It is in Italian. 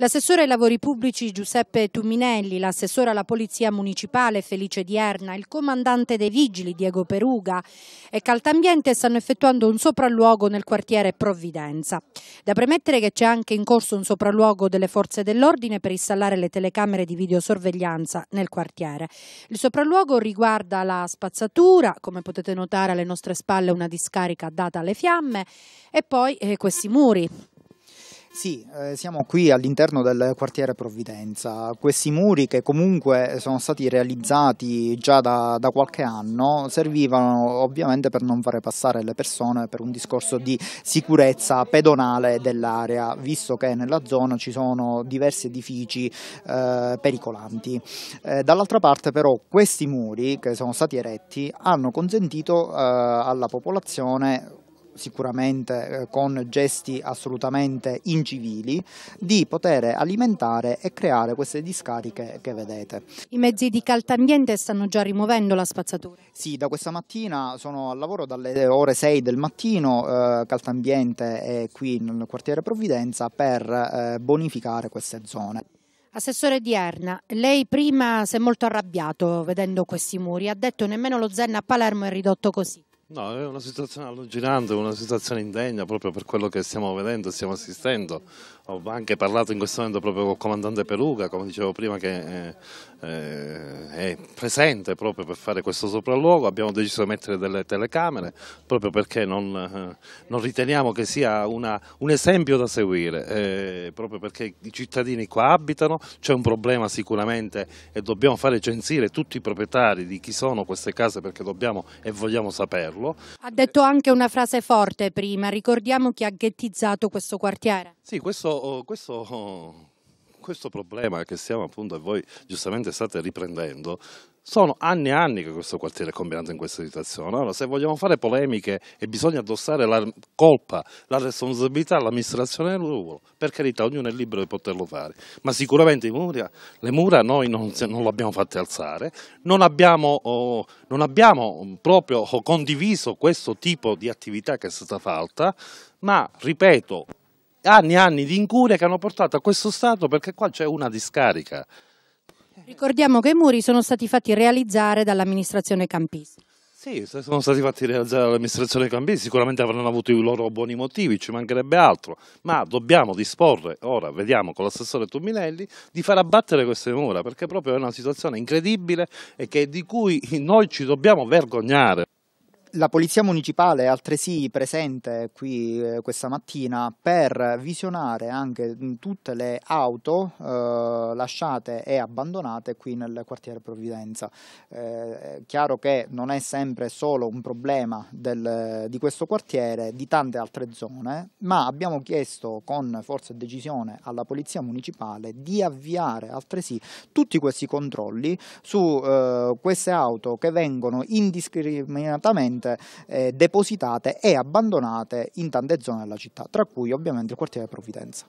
L'assessore ai lavori pubblici Giuseppe Tuminelli, l'assessore alla polizia municipale Felice Dierna, il comandante dei vigili Diego Peruga e Caltambiente stanno effettuando un sopralluogo nel quartiere Provvidenza. Da premettere che c'è anche in corso un sopralluogo delle forze dell'ordine per installare le telecamere di videosorveglianza nel quartiere. Il sopralluogo riguarda la spazzatura, come potete notare alle nostre spalle una discarica data alle fiamme e poi eh, questi muri sì, eh, siamo qui all'interno del quartiere Provvidenza. Questi muri, che comunque sono stati realizzati già da, da, qualche anno, servivano ovviamente per non fare passare le persone per un discorso di sicurezza pedonale dell'area, visto che nella zona ci sono diversi edifici eh, pericolanti. Eh, dall'altra parte, però, questi muri che sono stati eretti hanno consentito eh, alla popolazione sicuramente eh, con gesti assolutamente incivili, di poter alimentare e creare queste discariche che vedete. I mezzi di Caltambiente stanno già rimuovendo la spazzatura? Sì, da questa mattina sono al lavoro dalle ore 6 del mattino, eh, Caltambiente è qui nel quartiere Provvidenza per eh, bonificare queste zone. Assessore Dierna, lei prima si è molto arrabbiato vedendo questi muri, ha detto nemmeno lo Zen a Palermo è ridotto così. No, è una situazione allucinante, una situazione indegna proprio per quello che stiamo vedendo, stiamo assistendo. Ho anche parlato in questo momento proprio con il comandante Peruga, come dicevo prima, che è, eh, eh, è presente proprio per fare questo sopralluogo. Abbiamo deciso di mettere delle telecamere proprio perché non, eh, non riteniamo che sia una, un esempio da seguire, è proprio perché i cittadini qua abitano, c'è un problema sicuramente e dobbiamo fare censire tutti i proprietari di chi sono queste case perché dobbiamo e vogliamo saperlo farlo. Ha detto anche una frase forte prima, ricordiamo chi ha ghettizzato questo quartiere. Sì, questo, oh, questo oh, questo problema che stiamo appunto e voi giustamente state riprendendo sono anni e anni che questo quartiere è combinato in questa situazione. Allora, se vogliamo fare polemiche e bisogna addossare la colpa, la responsabilità all'amministrazione del ruolo, per carità, ognuno è libero di poterlo fare. Ma sicuramente mura, le mura noi non, non le abbiamo fatte alzare, non abbiamo, oh, non abbiamo proprio oh, condiviso questo tipo di attività che è stata fatta, ma ripeto, anni e anni di incuria che hanno portato a questo stato perché qua c'è una discarica. Ricordiamo che i muri sono stati fatti realizzare dall'amministrazione Campisi. Sì, sono stati fatti realizzare dall'amministrazione Campisi sicuramente avranno avuto i loro buoni motivi, ci mancherebbe altro, ma dobbiamo disporre, ora vediamo con l'assessore Tumminelli, di far abbattere queste mura, perché proprio è una situazione incredibile e di cui noi ci dobbiamo vergognare. La Polizia Municipale è altresì presente qui eh, questa mattina per visionare anche tutte le auto eh, lasciate e abbandonate qui nel quartiere Provvidenza. Eh, è chiaro che non è sempre solo un problema del, di questo quartiere, di tante altre zone, ma abbiamo chiesto con forza e decisione alla Polizia Municipale di avviare altresì tutti questi controlli su eh, queste auto che vengono indiscriminatamente costantemente eh, depositate e abbandonate in tante zone della città, tra cui ovviamente il quartiere Provvidenza.